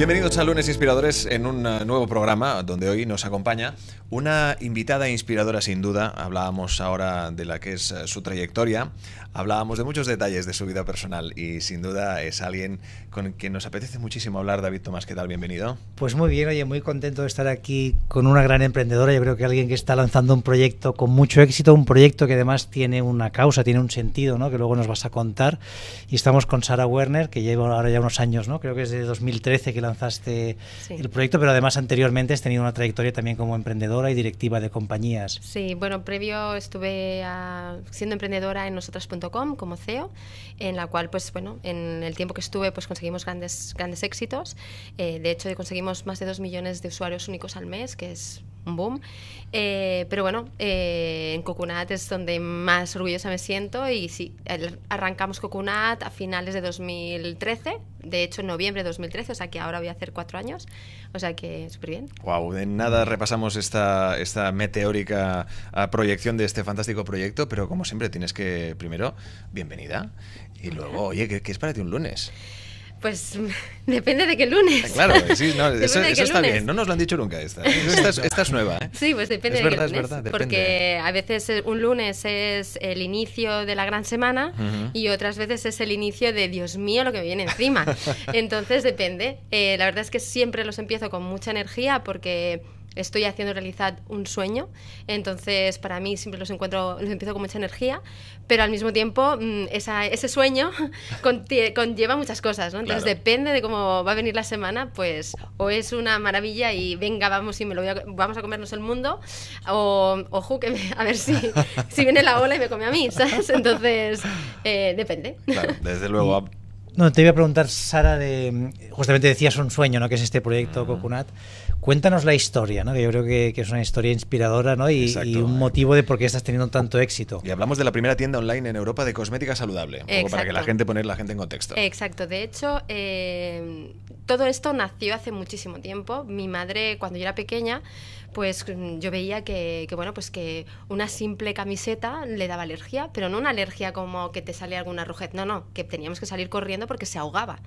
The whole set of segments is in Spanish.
Bienvenidos a Lunes Inspiradores en un eh, nuevo programa donde hoy nos acompaña una invitada inspiradora sin duda. Hablábamos ahora de la que es eh, su trayectoria, hablábamos de muchos detalles de su vida personal y sin duda es alguien con quien nos apetece muchísimo hablar. David Tomás, ¿qué tal? Bienvenido. Pues muy bien, oye, muy contento de estar aquí con una gran emprendedora. Yo creo que alguien que está lanzando un proyecto con mucho éxito, un proyecto que además tiene una causa, tiene un sentido, ¿no? Que luego nos vas a contar. Y estamos con Sara Werner, que lleva ahora ya unos años, ¿no? Creo que es de 2013 que la lanzaste el proyecto, pero además anteriormente has tenido una trayectoria también como emprendedora y directiva de compañías. Sí, bueno, previo estuve ah, siendo emprendedora en nosotras.com como CEO, en la cual, pues bueno, en el tiempo que estuve, pues conseguimos grandes, grandes éxitos. Eh, de hecho, conseguimos más de dos millones de usuarios únicos al mes, que es un boom. Eh, pero bueno, eh, en Cocunat es donde más orgullosa me siento y sí, arrancamos Cocunat a finales de 2013, de hecho en noviembre de 2013, o sea que ahora voy a hacer cuatro años, o sea que súper bien. Wow, de nada repasamos esta, esta meteórica ah, proyección de este fantástico proyecto, pero como siempre tienes que primero, bienvenida, y luego, oye, que qué es para ti un lunes? Pues depende de qué lunes. Ah, claro, sí, no, eso, está bien. No nos lo han dicho nunca esta. ¿eh? Esta es, nueva. ¿eh? Sí, pues depende de qué lunes, Es verdad, Porque a veces un lunes es el inicio de la gran semana y otras veces es el inicio de Dios mío lo que viene encima. Entonces depende. Eh, la verdad es que siempre los empiezo con mucha energía porque estoy haciendo realizar un sueño. Entonces, para mí siempre los encuentro, los empiezo con mucha energía, pero al mismo tiempo mm, ese sueño conlleva muchas cosas, ¿no? Entonces, depende de cómo va a venir la semana, pues o es una maravilla y venga, vamos y me lo vamos a comernos el mundo, o ojo, a ver si, si viene la ola y me come a mí, ¿sabes? Entonces, eh, depende. desde luego. No, te iba a preguntar, Sara, de, justamente decías un sueño, ¿no? Que es este proyecto mm. Cocunat Cuéntanos la historia, ¿no? que yo creo que, es una historia inspiradora ¿no? y, un motivo de por qué estás teniendo tanto éxito. Y hablamos de la primera tienda online en Europa de cosmética saludable, un para que la gente poner la gente en contexto. Exacto, de hecho, eh, todo esto nació hace muchísimo tiempo. Mi madre, cuando yo era pequeña, pues mm, yo veía que, bueno, pues que una simple camiseta le daba alergia, pero no una alergia como que te sale alguna rojez no, no, que teníamos que salir corriendo porque se ahogaba.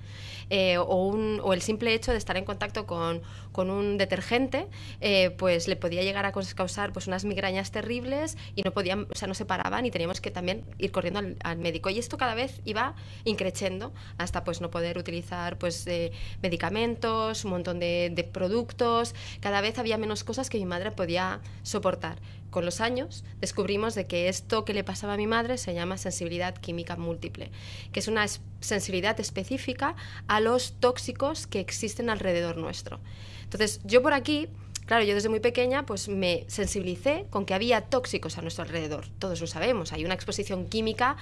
Eh, o, el simple hecho de estar en contacto con, un detergente, eh, pues le podía llegar a causar pues unas migrañas terribles y no podían, o sea, no se paraban y teníamos que también ir corriendo al, médico. Y esto cada vez iba increciendo hasta pues no poder utilizar pues eh, medicamentos, un montón de, de productos, cada vez había menos cosas que mi madre podía soportar. Con los años descubrimos de que esto que le pasaba a mi madre se llama sensibilidad química múltiple, que es una sensibilidad específica a los tóxicos que existen alrededor nuestro. Entonces, yo por aquí Claro, yo desde muy pequeña pues me sensibilicé con que había tóxicos a nuestro alrededor. Todos lo sabemos, hay una exposición química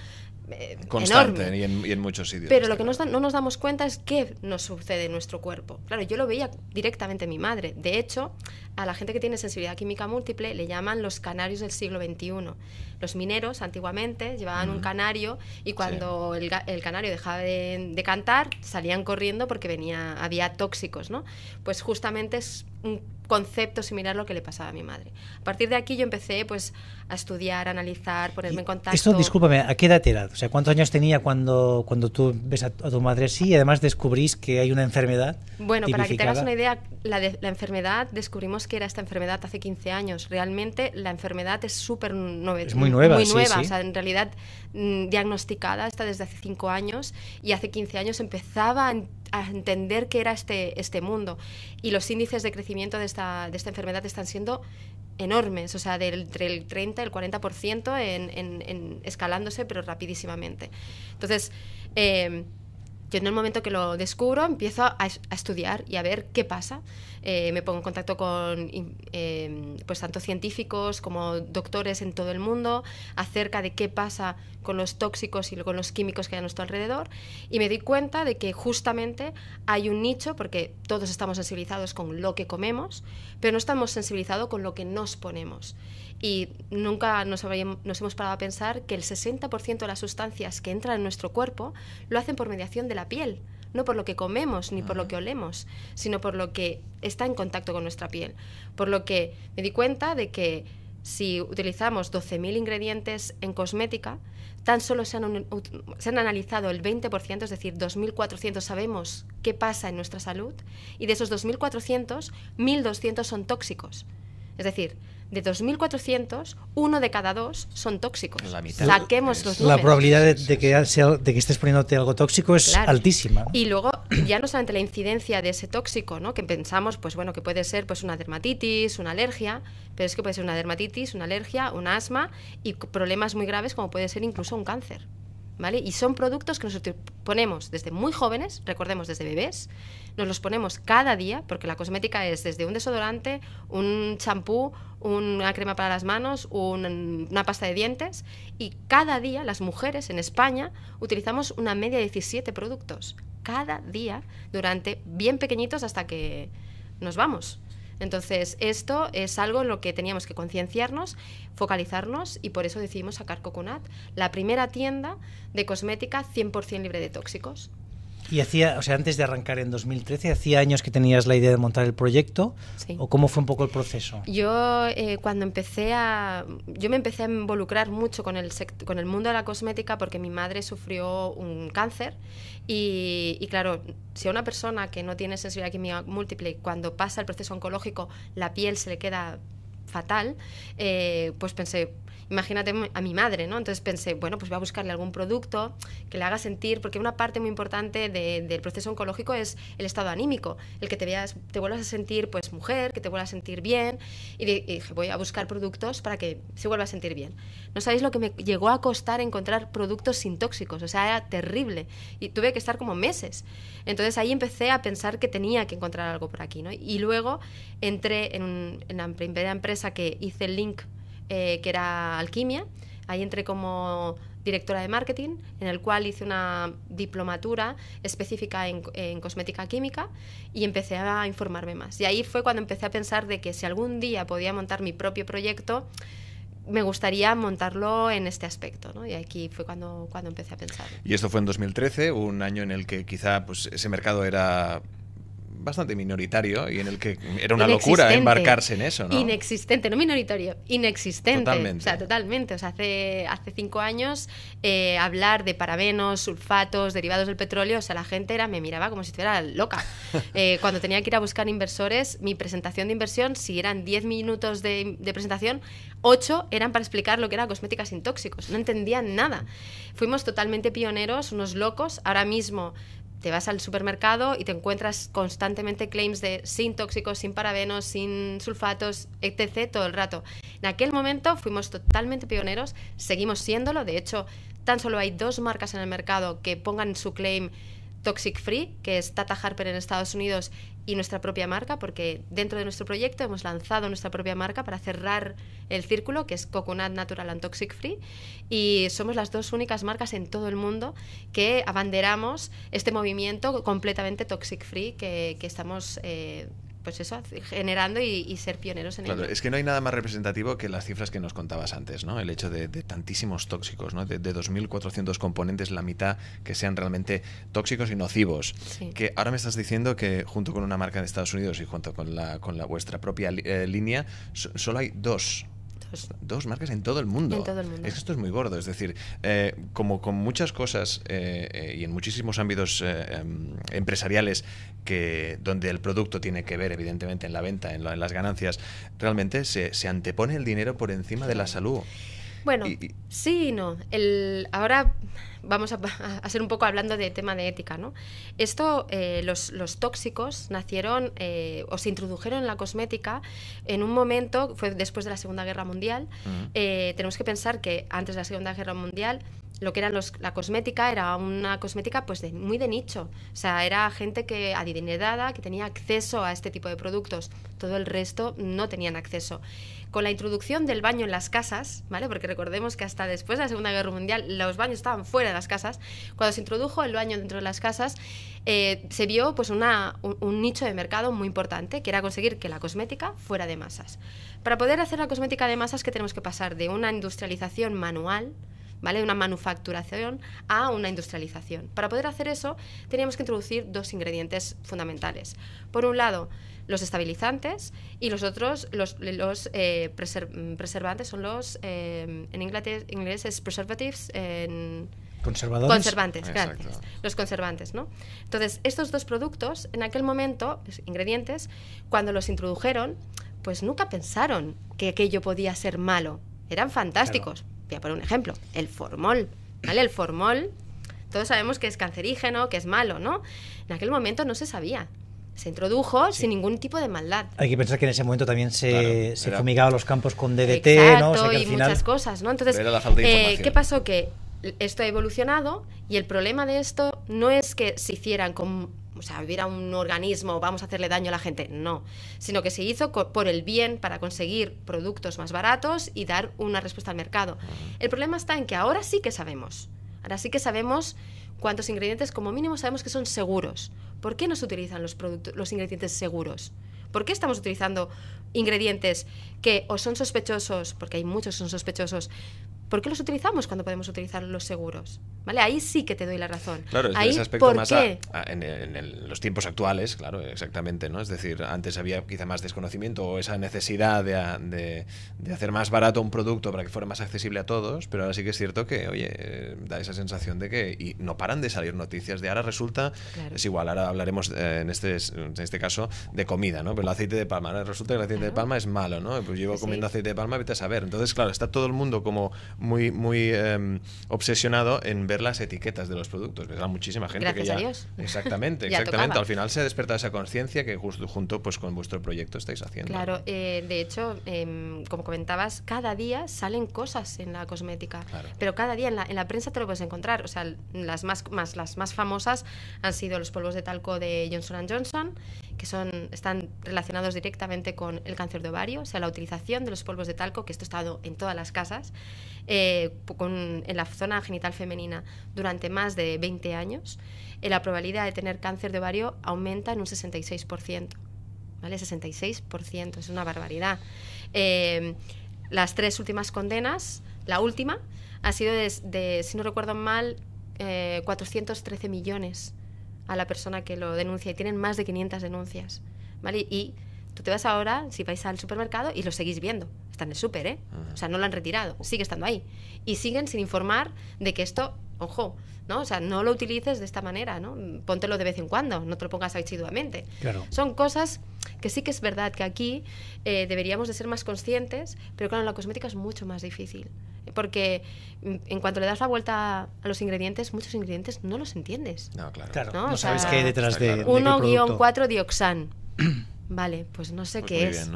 constante Y, en, muchos sitios. Pero lo que no nos damos cuenta es qué nos sucede en nuestro cuerpo. Claro, yo lo veía directamente en mi madre. De hecho, a la gente que tiene sensibilidad química múltiple le llaman los canarios del siglo XXI. Los mineros antiguamente llevaban un canario y cuando el, canario dejaba de, cantar salían corriendo porque venía, había tóxicos, ¿no? Pues justamente es un concepto similar a lo que le pasaba a mi madre. A partir de aquí yo empecé pues a estudiar, analizar, ponerme en contacto. Esto, discúlpame, ¿a qué edad era? O sea, ¿cuántos años tenía cuando, cuando tú ves a, tu madre así y además descubrís que hay una enfermedad? Bueno, para que te hagas una idea, la, la enfermedad, descubrimos que era esta enfermedad hace 15 años. Realmente la enfermedad es súper nueva. Es muy nueva. Muy nueva, en realidad mm, diagnosticada está desde hace 5 años y hace 15 años empezaba a entender qué era este, este mundo. Y los índices de crecimiento de esta, de esta enfermedad están siendo enormes, o sea, del, entre el 30 y el 40% en, en, en, escalándose, pero rapidísimamente. Entonces, eh, yo en el momento que lo descubro empiezo a, estudiar y a ver qué pasa. Eh, me pongo en contacto con em, pues tanto científicos como doctores en todo el mundo acerca de qué pasa con los tóxicos y con los químicos que hay a nuestro alrededor y me di cuenta de que justamente hay un nicho porque todos estamos sensibilizados con lo que comemos, pero no estamos sensibilizados con lo que nos ponemos y nunca nos, nos, hemos parado a pensar que el 60% de las sustancias que entran en nuestro cuerpo lo hacen por mediación de la piel, no por lo que comemos ni por lo ah. que olemos, sino por lo que está en contacto con nuestra piel. Por lo que me di cuenta de que si utilizamos 12.000 ingredientes en cosmética, tan solo se han, se han analizado el 20%, es decir, 2.400 sabemos qué pasa en nuestra salud, y de esos 2.400, 1.200 son tóxicos. Es decir, de 2.400, uno de cada dos son tóxicos. La La probabilidad de, que, estés poniéndote algo tóxico es altísima. Y luego, ya no solamente la incidencia de ese tóxico, ¿no? que pensamos pues bueno que puede ser pues una dermatitis, una alergia, pero es que puede ser una dermatitis, una alergia, un asma y problemas muy graves como puede ser incluso un cáncer. Y son productos que nos ponemos desde muy jóvenes, recordemos desde bebés, nos los ponemos cada día, porque la cosmética es desde un desodorante, un champú, una crema para las manos, una pasta de dientes, y cada día las mujeres en España utilizamos una media de 17 productos, cada día, durante bien pequeñitos hasta que nos vamos. Entonces, esto es algo en lo que teníamos que concienciarnos, focalizarnos y por eso decidimos sacar Coconat, la primera tienda de cosmética 100% libre de tóxicos. Y hacía, o sea, antes de arrancar en 2013, ¿hacía años que tenías la idea de montar el proyecto? ¿O cómo fue un poco el proceso? Yo eh, cuando empecé a... Yo me empecé a involucrar mucho con el, con el mundo de la cosmética porque mi madre sufrió un cáncer y, claro, si a una persona que no tiene sensibilidad química múltiple, cuando pasa el proceso oncológico, la piel se le queda fatal, eh, pues pensé, imagínate a mi madre, ¿no? Entonces pensé, bueno, pues voy a buscarle algún producto que le haga sentir, porque una parte muy importante del proceso oncológico es el estado anímico, el que te, veas, te vuelvas a sentir pues mujer, que te vuelvas a sentir bien, y, dije, voy a buscar productos para que se vuelva a sentir bien. No sabéis lo que me llegó a costar encontrar productos sin tóxicos, o sea, era terrible, y tuve que estar como meses. Entonces ahí empecé a pensar que tenía que encontrar algo por aquí, ¿no? Y luego entré en, en la primera empresa que hice el link eh, que era alquimia. Ahí entré como directora de marketing, en el cual hice una diplomatura específica en, cosmética química y empecé a informarme más. Y ahí fue cuando empecé a pensar de que si algún día podía montar mi propio proyecto, me gustaría montarlo en este aspecto, Y aquí fue cuando, cuando empecé a pensar. Y esto fue en 2013, un año en el que quizá pues, ese mercado era bastante minoritario y en el que era una locura embarcarse en eso, ¿no? Inexistente, no minoritario, inexistente. Totalmente. O sea, totalmente. O sea, hace, hace cinco años eh, hablar de parabenos, sulfatos, derivados del petróleo, o sea, la gente era, me miraba como si estuviera loca. Eh, cuando tenía que ir a buscar inversores, mi presentación de inversión, si eran diez minutos de, presentación, ...ocho eran para explicar lo que era cosméticas sin tóxicos. No entendían nada. Fuimos totalmente pioneros, unos locos. Ahora mismo te vas al supermercado y te encuentras constantemente claims de sin tóxicos, sin parabenos, sin sulfatos, etc. todo el rato. En aquel momento fuimos totalmente pioneros, seguimos siéndolo, de hecho, tan solo hay dos marcas en el mercado que pongan su claim Toxic Free, que es Tata Harper en Estados Unidos y nuestra propia marca, porque dentro de nuestro proyecto hemos lanzado nuestra propia marca para cerrar el círculo, que es Coconut Natural and Toxic Free, y somos las dos únicas marcas en todo el mundo que abanderamos este movimiento completamente toxic free que, estamos eh, pues eso, generando y, ser pioneros en claro, Es que no hay nada más representativo que las cifras que nos contabas antes, ¿no? El hecho de, tantísimos tóxicos, ¿no? De, 2.400 componentes, la mitad que sean realmente tóxicos y nocivos. Que ahora me estás diciendo que junto con una marca de Estados Unidos y junto con la, con la vuestra propia eh, línea, solo hay dos pues Dos marcas en todo el mundo. Esto es muy gordo. Es decir, eh, como con muchas cosas eh, eh, y en muchísimos ámbitos em, empresariales que donde el producto tiene que ver, evidentemente, en la venta, en, las ganancias, realmente se, se antepone el dinero por encima de la salud. Bueno, sí y no. ahora vamos a, hacer un poco hablando de tema de ética, ¿no? Esto, eh, los, tóxicos nacieron eh, o se introdujeron en la cosmética en un momento, fue después de la Segunda Guerra Mundial. Eh, tenemos que pensar que antes de la Segunda Guerra Mundial lo que era la cosmética era una cosmética pues muy de nicho. O sea, era gente que adinerada, que tenía acceso a este tipo de productos. Todo el resto no tenían acceso con la introducción del baño en las casas, ¿vale? Porque recordemos que hasta después de la Segunda Guerra Mundial los baños estaban fuera de las casas. Cuando se introdujo el baño dentro de las casas, eh, se vio pues un, nicho de mercado muy importante, que era conseguir que la cosmética fuera de masas. Para poder hacer la cosmética de masas, que tenemos que pasar de una industrialización manual, ¿vale? De una manufacturación a una industrialización. Para poder hacer eso, teníamos que introducir dos ingredientes fundamentales. Por un lado, los estabilizantes y los otros, los, eh, preservantes son los, eh, en inglés, es preservatives, en... Conservadores. Conservantes, Los conservantes, ¿no? Entonces, estos dos productos, en aquel momento, ingredientes, cuando los introdujeron, pues nunca pensaron que aquello podía ser malo. Eran fantásticos. ya Voy a poner un ejemplo, el formol, ¿vale? El formol, todos sabemos que es cancerígeno, que es malo, ¿no? En aquel momento no se sabía se introdujo sin ningún tipo de maldad. Hay que pensar que en ese momento también se, se fumigaba los campos con DDT, ¿no? O y muchas cosas, ¿no? Entonces, eh, ¿qué pasó? Que esto ha evolucionado y el problema de esto no es que se hicieran con o sea, hubiera un organismo, vamos a hacerle daño a la gente, no, sino que se hizo por el bien para conseguir productos más baratos y dar una respuesta al mercado. El problema está en que ahora sí que sabemos, ahora sí que sabemos cuántos ingredientes como mínimo sabemos que son seguros ¿Por qué no se utilizan los, los ingredientes seguros? ¿Por qué estamos utilizando ingredientes que o son sospechosos, porque hay muchos que son sospechosos, ¿Por qué los utilizamos cuando podemos utilizar los seguros? ¿Vale? Ahí sí que te doy la razón. Claro, Ahí, ¿por qué? en, los tiempos actuales, claro, exactamente, ¿no? Es decir, antes había quizá más desconocimiento o esa necesidad de, hacer más barato un producto para que fuera más accesible a todos, pero ahora sí que es cierto que, oye, da esa sensación de que y no paran de salir noticias de ahora resulta, es igual, ahora hablaremos eh, en, este, en este caso de comida, ¿no? Pero el aceite de palma, Ahora resulta que el aceite de palma es malo, ¿no? Pues llevo comiendo aceite de palma, vete a saber. Entonces, claro, está todo el mundo como muy, muy em, obsesionado en ver las etiquetas de los productos. ¿verdad? Muchísima gente que ya. A Dios. Exactamente, exactamente. Al final se ha despertado esa conciencia que justo junto pues, con vuestro proyecto estáis haciendo. Claro, eh, de hecho, em, como comentabas, cada día salen cosas en la cosmética. Pero cada día en la, en la prensa te lo puedes encontrar. O sea, las más, más, las más famosas han sido los polvos de talco de Johnson Johnson que son, están relacionados directamente con el cáncer de ovario, o sea, la utilización de los polvos de talco, que esto ha estado en todas las casas, eh, en la zona genital femenina durante más de 20 años, eh, la probabilidad de tener cáncer de ovario aumenta en un 66%. ¿Vale? 66%, es una barbaridad. Eh, las tres últimas condenas, la última ha sido de, de si no recuerdo mal, 413 millones a la persona que lo denuncia y tienen más de 500 denuncias, ¿vale? Y tú te vas ahora, si vais al supermercado y lo seguís viendo, está en el súper, ¿eh? Ah. O sea, no lo han retirado, sigue estando ahí. Y siguen sin informar de que esto, ojo, ¿no? O sea, no lo utilices de esta manera, ¿no? Póntelo de vez en cuando, no te lo pongas chiduamente Claro. Son cosas que sí que es verdad que aquí eh, deberíamos de ser más conscientes, pero claro, la cosmética es mucho más difícil. Porque mm, en cuanto le das la vuelta a los ingredientes, muchos ingredientes no los entiendes. No, claro. no, sabes qué hay detrás de. 1-4 dioxan. vale, pues no sé pues qué es.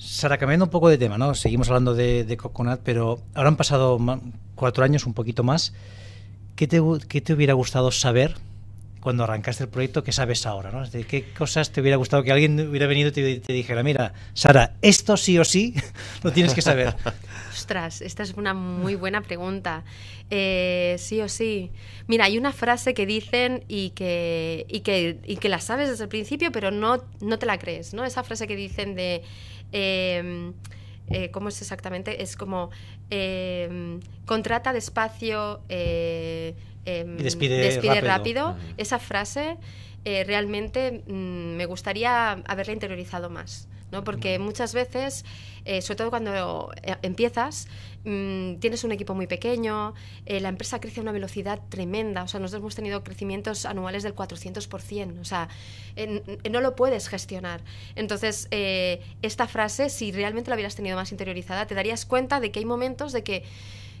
Sara, cambiando un poco de tema, ¿no? Seguimos hablando de, Coconut, pero ahora han pasado cuatro años, un poquito más. ¿Qué qué te hubiera gustado saber cuando arrancaste el proyecto ¿qué sabes ahora, ¿De qué cosas te hubiera gustado que alguien hubiera venido y te, dijera, mira, Sara, esto sí o sí lo tienes que saber? Ostras, esta es una muy buena pregunta. Eh, sí o sí. Mira, hay una frase que dicen y que, que, que la sabes desde el principio, pero no, no te la crees, ¿no? Esa frase que dicen de... Em, eh, ¿cómo es exactamente? Es como em, contrata despacio, eh, Em, despide, rápido. Esa frase eh, realmente mm, me gustaría haberla interiorizado más. ¿no? Porque muchas veces, eh, sobre todo cuando eh, empiezas, mm, tienes un equipo muy pequeño, la empresa crece a una velocidad tremenda, o sea, nosotros hemos tenido crecimientos anuales del 400%, o sea, no lo puedes gestionar. Entonces, esta frase, si realmente la hubieras tenido más interiorizada, te darías cuenta de que hay momentos de que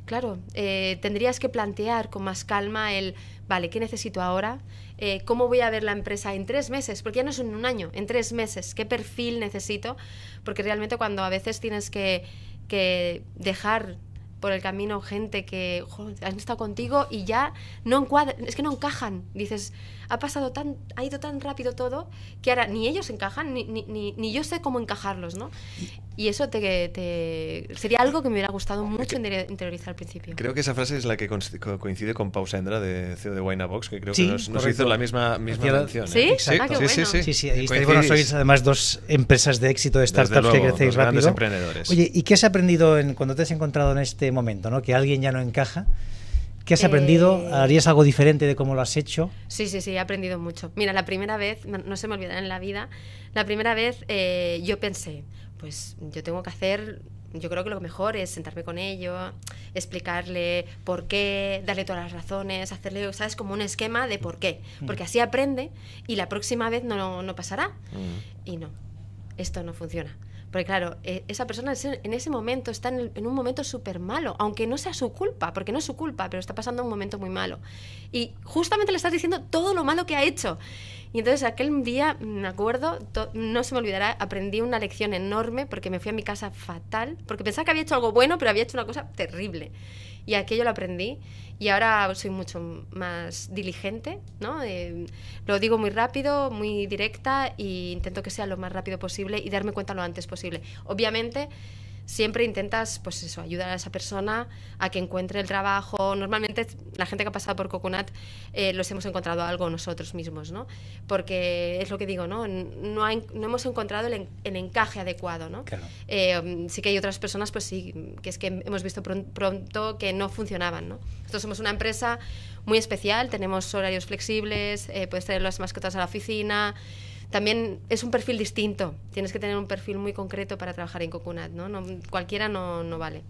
Claro, eh, tendrías que plantear con más calma el, vale, ¿qué necesito ahora? Eh, ¿Cómo voy a ver la empresa en tres meses? Porque ya no es en un año, en tres meses. ¿Qué perfil necesito? Porque realmente cuando a veces tienes que, que dejar por el camino gente que han estado contigo y ya no encuadran, es que no encajan. Dices, ha pasado tan, ha ido tan rápido todo que ahora ni ellos encajan, ni, ni, ni yo sé cómo encajarlos, ¿no? Y eso te, sería algo que me hubiera gustado mucho interiorizar al principio. Creo que esa frase es la que coincide con pausa de CEO de Wine Box, que creo que nos, hizo la misma, misma ¿eh? ah, ¿Sí? Sí, sí, sí, sí, sois además dos empresas de éxito, de startups que crecéis rápido. Oye, ¿y qué has aprendido en, cuando te has encontrado en este momento? Que alguien ya no encaja. ¿Qué has aprendido? Eh, ¿Harías algo diferente de cómo lo has hecho? Sí, sí, sí, he aprendido mucho. Mira, la primera vez, no se me olvidará en la vida, la primera vez eh, yo pensé, pues yo tengo que hacer yo creo que lo mejor es sentarme con ello, explicarle por qué, darle todas las razones, hacerle, ¿sabes? Como un esquema de por qué. Mm. Porque así aprende y la próxima vez no pasará. Mm. Y no, esto no funciona. Porque claro, e, esa persona en ese momento está en, un momento súper malo, aunque no sea su culpa, porque no es su culpa, pero está pasando un momento muy malo. Y justamente le estás diciendo todo lo malo que ha hecho. Y entonces aquel día, me acuerdo, no se me olvidará, aprendí una lección enorme porque me fui a mi casa fatal, porque pensaba que había hecho algo bueno, pero había hecho una cosa terrible. Y aquello lo aprendí y ahora soy mucho más diligente, ¿no? Eh, lo digo muy rápido, muy directa e intento que sea lo más rápido posible y darme cuenta lo antes posible. Obviamente siempre intentas, pues eso, ayudar a esa persona a que encuentre el trabajo. Normalmente la gente que ha pasado por Coconut eh, los hemos encontrado algo nosotros mismos, ¿no? Porque es lo que digo, ¿no? No, hemos encontrado el, encaje adecuado, ¿no? Eh, mm, sí que hay otras personas, pues sí, que es que hemos visto pronto que no funcionaban, Nosotros somos una empresa muy especial, tenemos horarios flexibles, eh, puedes traer las mascotas a la oficina, también es un perfil distinto. Tienes que tener un perfil muy concreto para trabajar en Cocunat. ¿no? no cualquiera no, vale.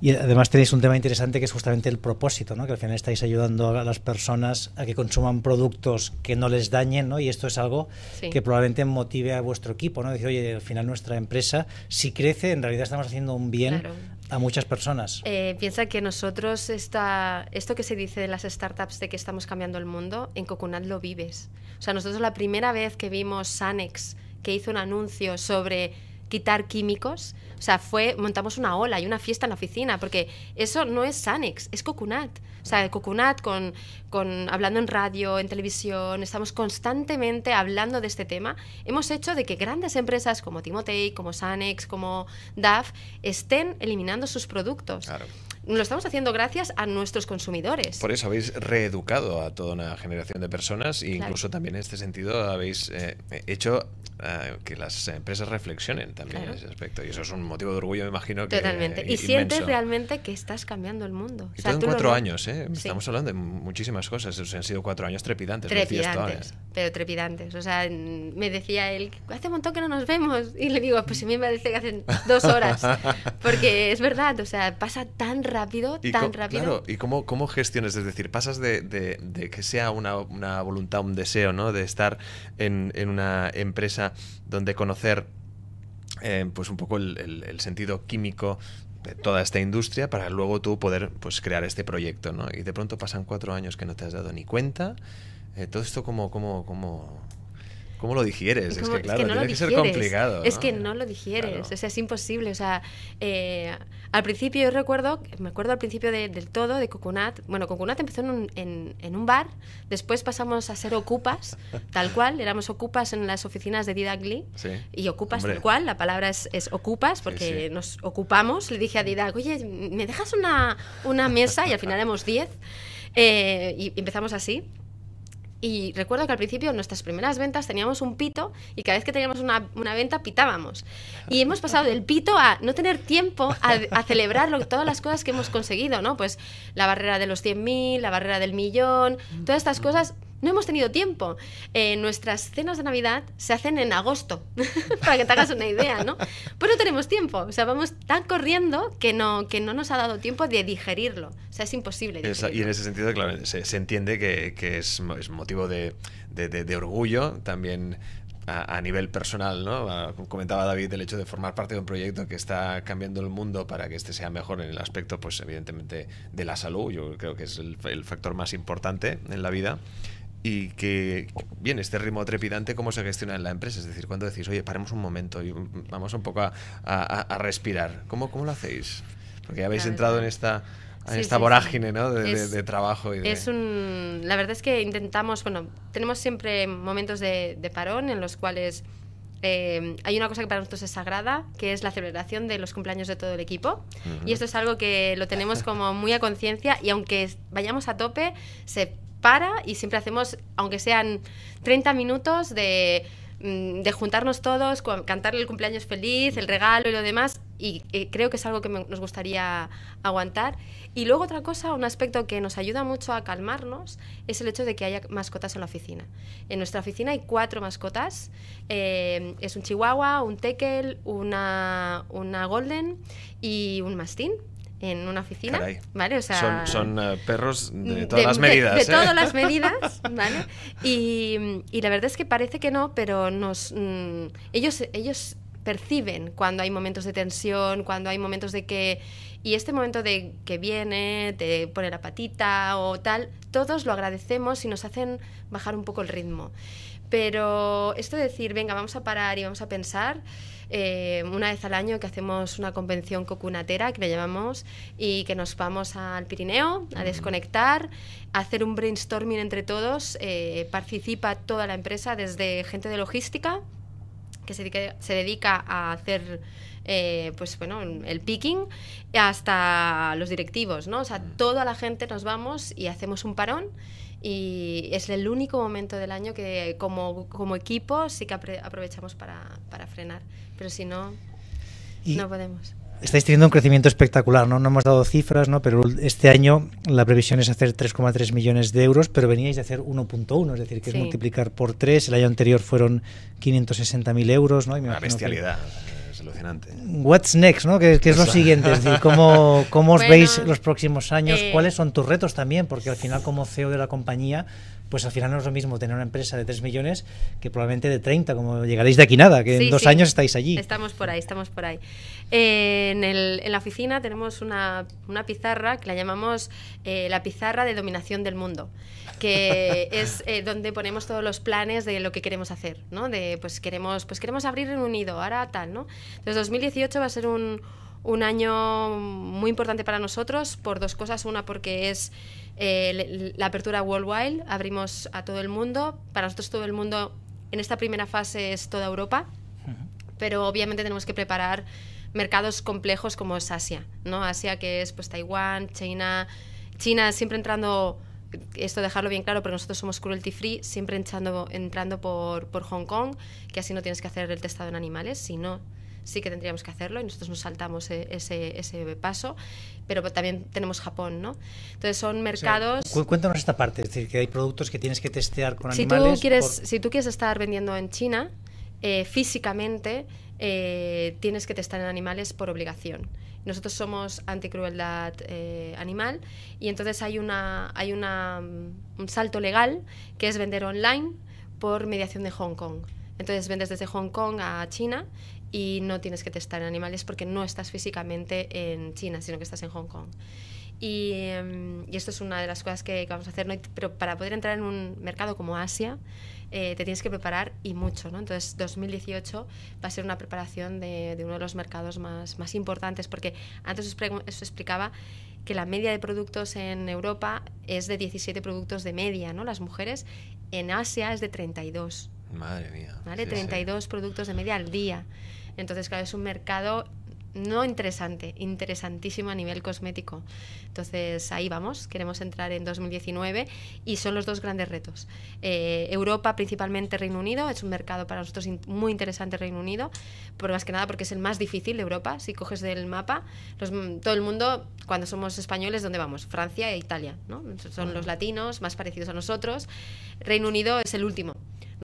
Y además tenéis un tema interesante que es justamente el propósito, ¿no? que al final estáis ayudando a las personas a que consuman productos que no les dañen, ¿no? y esto es algo que probablemente motive a vuestro equipo, ¿no? decir, oye, al final nuestra empresa, si crece, en realidad estamos haciendo un bien a muchas personas. Eh, piensa que nosotros, esta, esto que se dice de las startups de que estamos cambiando el mundo, en Cocunat lo vives. O sea, nosotros la primera vez que vimos Sanex, que hizo un anuncio sobre quitar químicos. O sea, fue, montamos una ola y una fiesta en la oficina, porque eso no es Sanex, es Cocunat. O sea, Cocunat, con, con, hablando en radio, en televisión, estamos constantemente hablando de este tema. Hemos hecho de que grandes empresas como Timotei, como Sanex, como DAF, estén eliminando sus productos. Claro lo estamos haciendo gracias a nuestros consumidores. Por eso habéis reeducado a toda una generación de personas e incluso también en este sentido habéis eh, hecho eh, que las empresas reflexionen también en ese aspecto. Y eso es un motivo de orgullo, me imagino. Totalmente. y sientes realmente que estás cambiando el mundo. Y en cuatro años, ¿eh? Estamos hablando de muchísimas cosas. han sido cuatro años trepidantes. Trepidantes, pero trepidantes. O sea, me decía él, hace un montón que no nos vemos. Y le digo, pues a mí me parece que hacen dos horas. Porque es verdad, o sea, pasa tan rápido rápido, tan rápido. Claro, ¿y cómo, cómo gestiones? Es decir, pasas de, que sea una, una, voluntad, un deseo, ¿no? De estar en, en una empresa donde conocer eh, pues un poco el, sentido químico de toda esta industria para luego tú poder pues crear este proyecto, ¿no? Y de pronto pasan cuatro años que no te has dado ni cuenta. Eh, todo esto como, como, como... ¿Cómo lo digieres? Es que, claro, no tiene que ser complicado. Es que no lo digieres, es imposible. O sea, eh, al principio yo recuerdo, me acuerdo al principio del todo de Cocunat, Bueno, Cocunat empezó en un, bar, después pasamos a ser ocupas, tal cual, éramos ocupas en las oficinas de Didagli. Y ocupas tal cual, la palabra es, ocupas porque nos ocupamos. Le dije a Didag, oye, ¿me dejas una, mesa? Y al final éramos 10. Eh, y empezamos así. Y recuerdo que al principio en nuestras primeras ventas teníamos un pito y cada vez que teníamos una, venta pitábamos. Y hemos pasado del pito a no tener tiempo a, celebrarlo celebrar todas las cosas que hemos conseguido, ¿no? Pues la barrera de los 100.000, la barrera del millón, todas estas cosas no hemos tenido tiempo. Eh, nuestras cenas de Navidad se hacen en agosto, para que te hagas una idea, ¿no? Pues no tenemos tiempo. O sea, vamos tan corriendo que no, que no nos ha dado tiempo de digerirlo. O sea, es imposible. y en ese sentido, claro, se, entiende que, es, motivo de, orgullo también a, nivel personal, ¿no? comentaba David, el hecho de formar parte de un proyecto que está cambiando el mundo para que este sea mejor en el aspecto, pues evidentemente, de la salud, yo creo que es el factor más importante en la vida y que, bien, este ritmo trepidante, ¿cómo se gestiona en la empresa? Es decir, cuando decís, oye, paremos un momento y vamos un poco a, a, respirar, ¿Cómo, ¿cómo lo hacéis? Porque ya habéis entrado en esta en esta vorágine ¿no? De, trabajo. Es un, la verdad es que intentamos, bueno, tenemos siempre momentos de, parón en los cuales eh, hay una cosa que para nosotros es sagrada, que es la celebración de los cumpleaños de todo el equipo. Y esto es algo que lo tenemos como muy a conciencia y aunque vayamos a tope, se para y siempre hacemos, aunque sean 30 minutos mm, de, juntarnos todos, cantarle el cumpleaños feliz, el regalo y lo demás, y eh, creo que es algo que nos gustaría aguantar. Y luego otra cosa, un aspecto que nos ayuda mucho a calmarnos, es el hecho de que haya mascotas en la oficina. En nuestra oficina hay cuatro mascotas, eh, es un chihuahua, un teckel, una, una golden y un mastín en una oficina, ¿vale? son, eh, perros de todas las medidas. De, ¿eh? todas las medidas, ¿vale? Y, la verdad es que parece que no, pero nos mm, ellos ellos perciben cuando hay momentos de tensión, cuando hay momentos de que y este momento de que viene, te pone la patita o tal, todos lo agradecemos y nos hacen bajar un poco el ritmo. Pero esto de decir, venga, vamos a parar y vamos a pensar, eh, una vez al año que hacemos una convención cocunatera, que le llamamos, y que nos vamos al Pirineo a desconectar, a hacer un brainstorming entre todos. Eh, participa toda la empresa, desde gente de logística, que se dedica, se dedica a hacer eh, pues bueno, el picking hasta los directivos, ¿no? O sea, toda la gente nos vamos y hacemos un parón y es el único momento del año que como, equipo sí que aprovechamos para, frenar, pero si no, no podemos. Estáis teniendo un crecimiento espectacular, ¿no? No hemos dado cifras, ¿no? Pero este año la previsión es hacer 3,3 millones de euros, pero veníais de hacer 1.1, es decir, que es multiplicar por 3. El año anterior fueron 560.000 euros, ¿no? bestialidad. What's next, ¿no? ¿Qué, es lo siguiente? ¿cómo, cómo os veis los próximos años? Eh, ¿Cuáles son tus retos también? Porque al final, como CEO de la compañía, pues al final no es lo mismo tener una empresa de 3 millones que probablemente de 30, como llegaréis de aquí nada, que en dos años estáis allí. Estamos por ahí, estamos por ahí. Eh, en, la oficina tenemos una, una pizarra que la llamamos eh, la pizarra de dominación del mundo que es eh, donde ponemos todos los planes de lo que queremos hacer, ¿no? De, pues queremos, pues queremos abrir en un nido, ahora tal, ¿no? Entonces 2018 va a ser un, año muy importante para nosotros por dos cosas. Una, porque es eh, la apertura worldwide, abrimos a todo el mundo. Para nosotros todo el mundo en esta primera fase es toda Europa, pero obviamente tenemos que preparar mercados complejos como es Asia, ¿no? Asia que es pues Taiwán, China, China siempre entrando esto dejarlo bien claro, porque nosotros somos cruelty free, siempre entrando, entrando por, por Hong Kong, que así no tienes que hacer el testado en animales, sino sí que tendríamos que hacerlo y nosotros nos saltamos e, ese, ese paso, pero también tenemos Japón, ¿no? Entonces son mercados... cuéntanos esta parte, es decir, que hay productos que tienes que testear con si animales... Tú quieres, Si tú quieres estar vendiendo en China, eh, físicamente eh, tienes que testar en animales por obligación. Nosotros somos anticrueldad eh, animal y entonces hay, hay mm, un salto legal que es vender online por mediación de Hong Kong. Entonces vendes desde Hong Kong a China y no tienes que testar en animales porque no estás físicamente en China, sino que estás en Hong Kong. Em, y, esto es una de las cosas que, vamos a hacer, pero para poder entrar en un mercado como Asia eh, te tienes que preparar y mucho. ¿no? Entonces 2018 va a ser una preparación de, uno de los mercados más, importantes, porque antes os, explicaba que la media de productos en Europa es de 17 productos de media, ¿no? las mujeres, en Asia es de 32. Madre mía. ¿vale? 32 productos de media al día. Entonces, claro, es un mercado no interesante, interesantísimo a nivel cosmético. Entonces ahí vamos, queremos entrar en 2019 y son los dos grandes retos. Eh, Europa, principalmente Reino Unido, es un mercado para nosotros muy interesante Reino Unido, por más que nada porque es el más difícil de Europa, si coges del mapa, mm, todo el mundo, cuando somos españoles, ¿dónde vamos? Francia e Italia, ¿no? Son los latinos más parecidos a nosotros. Reino Unido es el último.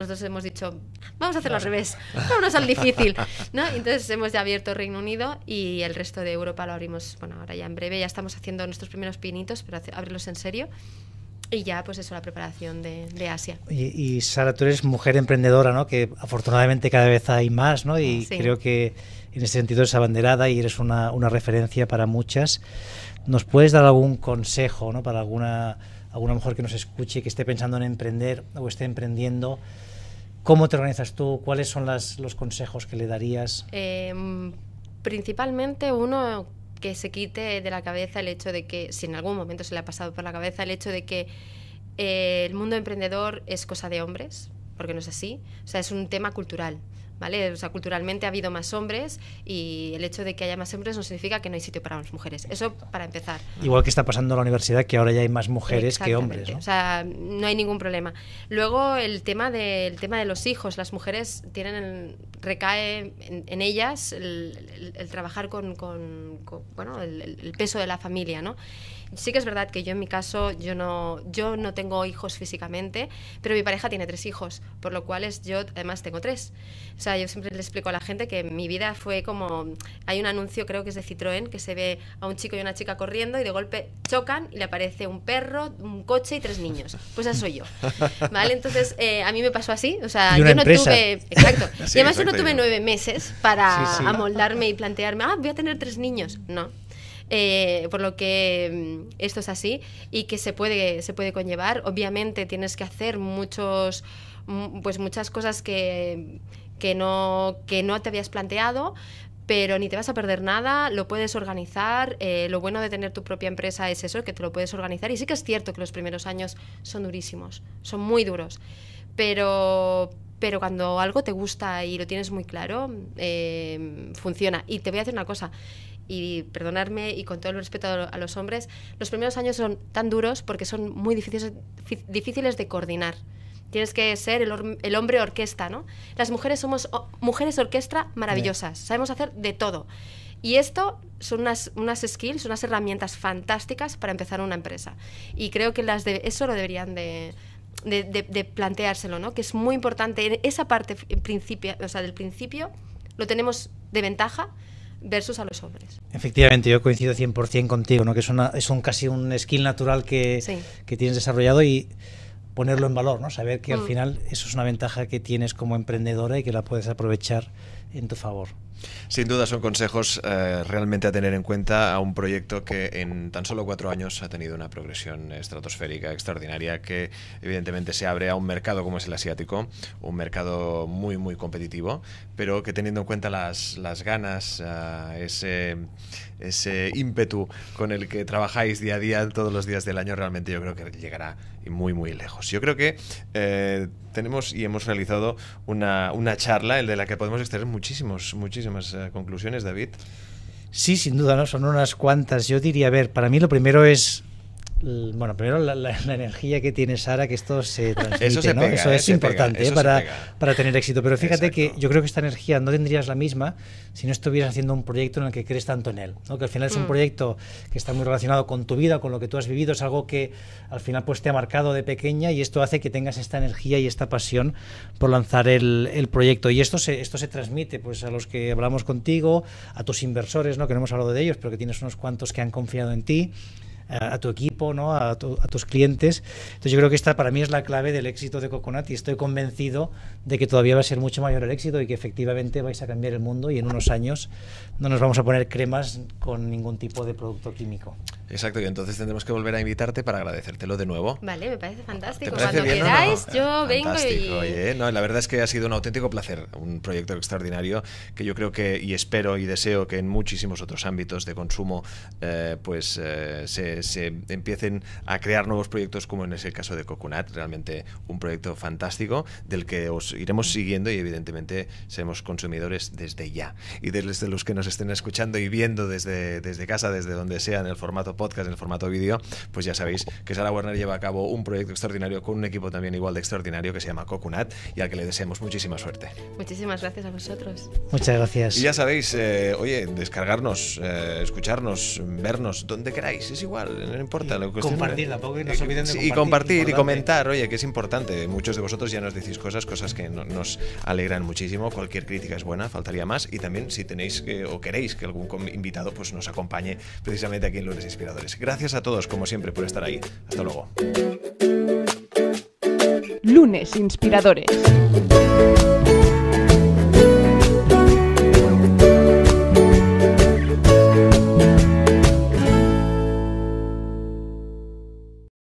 Nosotros hemos dicho, vamos a hacerlo al revés, vámonos al difícil. ¿no? Entonces hemos ya abierto Reino Unido y el resto de Europa lo abrimos, bueno, ahora ya en breve, ya estamos haciendo nuestros primeros pinitos, pero abrirlos en serio. Y ya, pues eso, la preparación de, Asia. Y, Sara, tú eres mujer emprendedora, ¿no? Que afortunadamente cada vez hay más, ¿no? Y creo que en ese sentido eres abanderada y eres una, referencia para muchas. ¿Nos puedes dar algún consejo, ¿no? Para alguna, alguna mujer que nos escuche, que esté pensando en emprender o esté emprendiendo ¿Cómo te organizas tú? ¿Cuáles son los consejos que le darías? Eh, principalmente uno que se quite de la cabeza el hecho de que, si en algún momento se le ha pasado por la cabeza, el hecho de que eh, el mundo emprendedor es cosa de hombres, porque no es así. O sea, es un tema cultural sea, culturalmente ha habido más hombres y el hecho de que haya más hombres no significa que no hay sitio para las mujeres. Eso para empezar. Igual que está pasando en la universidad, que ahora ya hay más mujeres que hombres. ¿no? hay ningún problema. Luego, el tema, de, tema de los hijos. Las mujeres tienen recae en, ellas el, trabajar con, el, peso de la familia, ¿no? sí que es verdad que yo en mi caso yo no yo no tengo hijos físicamente pero mi pareja tiene tres hijos por lo cual yo además tengo tres yo siempre le explico a la gente que mi vida fue como, hay un anuncio creo que es de Citroën, que se ve a un chico y una chica corriendo y de golpe chocan y le aparece un perro, un coche y tres niños. Pues eso soy yo. ¿Vale? Entonces, eh, a mí me pasó así, o sea, yo no tuve, exacto, y además yo no tuve nueve meses para amoldarme y plantearme, ah, voy a tener tres niños. No, eh, por lo que mm, esto es así y que se puede, se puede conllevar. Obviamente tienes que hacer muchos, mm, pues muchas cosas que que no, que no te habías planteado, pero ni te vas a perder nada, lo puedes organizar, eh, lo bueno de tener tu propia empresa es eso, que te lo puedes organizar y sí que es cierto que los primeros años son durísimos, son muy duros, pero, cuando algo te gusta y lo tienes muy claro, em, funciona. Y te voy a decir una cosa, y perdonarme y con todo el respeto a los hombres, los primeros años son tan duros porque son muy difíciles, difíciles de coordinar. Tienes que ser el, hombre orquesta, ¿no? Las mujeres somos mujeres orquestra maravillosas, sabemos hacer de todo. Y esto son unas, unas skills, unas herramientas fantásticas para empezar una empresa. Y creo que las de, eso lo deberían de, de, planteárselo, ¿no? Que es muy importante. Esa parte en principio, o sea, del principio lo tenemos de ventaja versus a los hombres. Efectivamente, yo coincido 100% contigo, ¿no? Que es, una, es un, casi un skill natural que, que tienes desarrollado y ponerlo en valor, ¿no? Saber que al mm. final eso es una ventaja que tienes como emprendedora y que la puedes aprovechar en tu favor. Sin duda son consejos eh, realmente a tener en cuenta a un proyecto que en tan solo cuatro años ha tenido una progresión estratosférica extraordinaria que evidentemente se abre a un mercado como es el asiático, un mercado muy muy competitivo, pero que teniendo en cuenta las, las ganas, eh, ese, ese ímpetu con el que trabajáis día a día todos los días del año, realmente yo creo que llegará muy muy lejos. Yo creo que... Eh, tenemos y hemos realizado una, una charla de la que podemos extraer muchísimos, muchísimas eh, conclusiones, David. Sí, sin duda, ¿no? Son unas cuantas. Yo diría, a ver, para mí lo primero es bueno, primero la, energía que tienes Sara, que esto se transmite, eso es importante para, para, tener éxito. Pero fíjate que yo creo que esta energía no tendrías la misma si no estuvieras haciendo un proyecto en el que crees tanto en él, Que al final es un mm. proyecto que está muy relacionado con tu vida, con lo que tú has vivido, es algo que al final pues te ha marcado de pequeña y esto hace que tengas esta energía y esta pasión por lanzar el, el proyecto. Y esto se, esto se transmite pues a los que hablamos contigo, a tus inversores, ¿no? Que no hemos hablado de ellos, pero que tienes unos cuantos que han confiado en ti a, tu equipo, ¿no? A, a, tus clientes. Entonces yo creo que esta para mí es la clave del éxito de Coconut y estoy convencido de que todavía va a ser mucho mayor el éxito y que efectivamente vais a cambiar el mundo y en unos años no nos vamos a poner cremas con ningún tipo de producto químico. Exacto, y entonces tendremos que volver a invitarte para agradecértelo de nuevo. Vale, me parece fantástico. Cuando bien, queráis, yo vengo fantástico, y. no, la verdad es que ha sido un auténtico placer, un proyecto extraordinario que yo creo que, y espero y deseo que en muchísimos otros ámbitos de consumo, eh, pues eh, se, empiecen a crear nuevos proyectos, como en ese caso de Cocunat, realmente un proyecto fantástico del que os iremos siguiendo y evidentemente seremos consumidores desde ya. Y desde los que nos estén escuchando y viendo desde, desde casa, desde donde sea, en el formato podcast en el formato vídeo, pues ya sabéis que Sara Warner lleva a cabo un proyecto extraordinario con un equipo también igual de extraordinario que se llama Cocunat y al que le deseamos muchísima suerte. Muchísimas gracias a vosotros. Muchas gracias. Y ya sabéis, eh, oye, descargarnos, eh, escucharnos, vernos, donde queráis, es igual, no importa. Lo que compartir y no olviden de compartir. Y compartir y comentar, oye, que es importante. Muchos de vosotros ya nos decís cosas, cosas que nos alegran muchísimo. Cualquier crítica es buena, faltaría más. Y también si tenéis o queréis que algún invitado pues nos acompañe precisamente aquí en Lunes Inspirado. Gracias a todos, como siempre, por estar ahí. Hasta luego. Lunes Inspiradores.